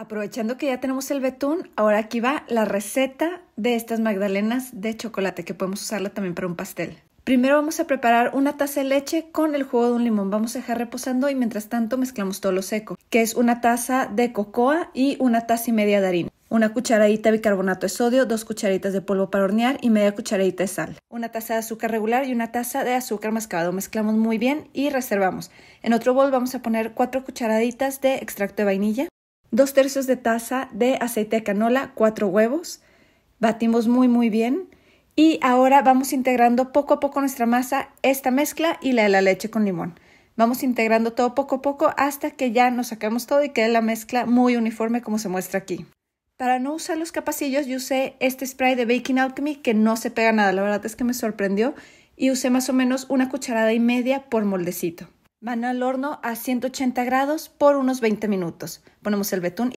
Aprovechando que ya tenemos el betún, ahora aquí va la receta de estas magdalenas de chocolate que podemos usarla también para un pastel. Primero vamos a preparar una taza de leche con el jugo de un limón. Vamos a dejar reposando y mientras tanto mezclamos todo lo seco, que es una taza de cocoa y una taza y media de harina. Una cucharadita de bicarbonato de sodio, dos cucharaditas de polvo para hornear y media cucharadita de sal. Una taza de azúcar regular y una taza de azúcar mascado. Mezclamos muy bien y reservamos. En otro bol vamos a poner cuatro cucharaditas de extracto de vainilla 2 tercios de taza de aceite de canola, 4 huevos. Batimos muy muy bien y ahora vamos integrando poco a poco nuestra masa, esta mezcla y la de la leche con limón. Vamos integrando todo poco a poco hasta que ya nos sacamos todo y quede la mezcla muy uniforme como se muestra aquí. Para no usar los capacillos, yo usé este spray de Baking Alchemy que no se pega nada, la verdad es que me sorprendió y usé más o menos una cucharada y media por moldecito van al horno a 180 grados por unos 20 minutos. Ponemos el betún